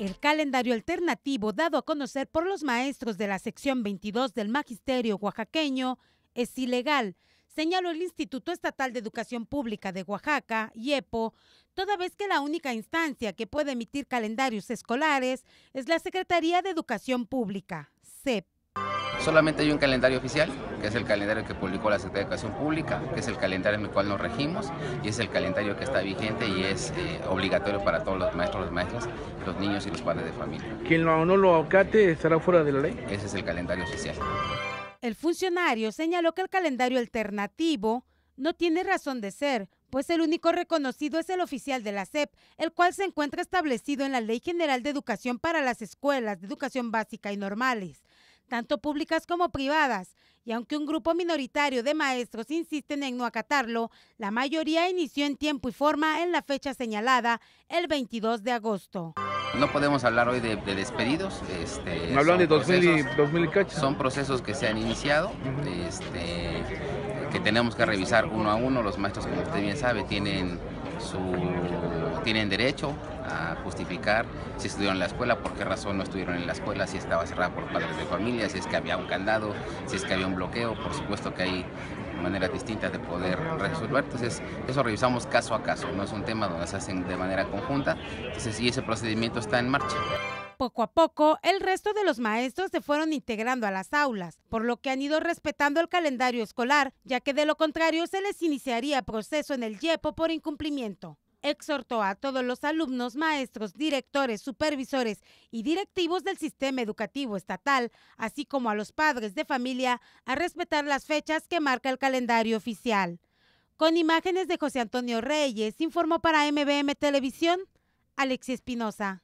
El calendario alternativo dado a conocer por los maestros de la sección 22 del Magisterio oaxaqueño es ilegal, señaló el Instituto Estatal de Educación Pública de Oaxaca, IEPO, toda vez que la única instancia que puede emitir calendarios escolares es la Secretaría de Educación Pública, CEP. Solamente hay un calendario oficial, que es el calendario que publicó la Secretaría de Educación Pública, que es el calendario en el cual nos regimos y es el calendario que está vigente y es eh, obligatorio para todos los maestros, las maestras, los niños y los padres de familia. Quien no, lo acate estará fuera de la ley. Ese es el calendario oficial. El funcionario señaló que el calendario alternativo no tiene razón de ser, pues el único reconocido es el oficial de la SEP, el cual se encuentra establecido en la Ley General de Educación para las Escuelas de Educación Básica y Normales tanto públicas como privadas, y aunque un grupo minoritario de maestros insisten en no acatarlo, la mayoría inició en tiempo y forma en la fecha señalada, el 22 de agosto. No podemos hablar hoy de, despedidos. Este, hablan de 2000 y, Son procesos que se han iniciado, este, que tenemos que revisar uno a uno. Los maestros, como usted bien sabe, tienen, su, tienen derecho justificar si estuvieron en la escuela, por qué razón no estuvieron en la escuela, si estaba cerrada por padres de familia, si es que había un candado, si es que había un bloqueo, por supuesto que hay maneras distintas de poder resolver. Entonces, eso revisamos caso a caso, no es un tema donde se hacen de manera conjunta. Entonces, ese procedimiento está en marcha poco a poco, el resto de los maestros se fueron integrando a las aulas, por lo que han ido respetando el calendario escolar, ya que de lo contrario se les iniciaría proceso en el YEPO por incumplimiento exhortó a todos los alumnos, maestros, directores, supervisores y directivos del sistema educativo estatal, así como a los padres de familia, a respetar las fechas que marca el calendario oficial. Con imágenes de José Antonio Reyes, informó para MBM Televisión, Alexis Espinosa.